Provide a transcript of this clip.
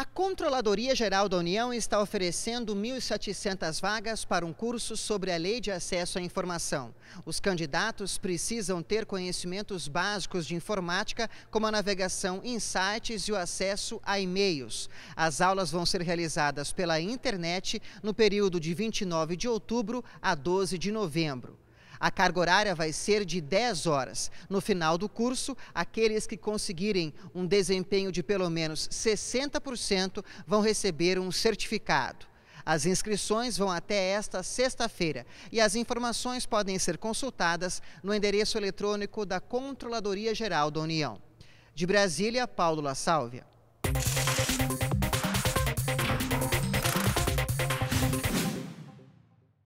A Controladoria Geral da União está oferecendo 1.700 vagas para um curso sobre a Lei de Acesso à Informação. Os candidatos precisam ter conhecimentos básicos de informática, como a navegação em sites e o acesso a e-mails. As aulas vão ser realizadas pela internet no período de 29 de outubro a 12 de novembro. A carga horária vai ser de 10 horas. No final do curso, aqueles que conseguirem um desempenho de pelo menos 60% vão receber um certificado. As inscrições vão até esta sexta-feira e as informações podem ser consultadas no endereço eletrônico da Controladoria Geral da União. De Brasília, Paulo La Sálvia.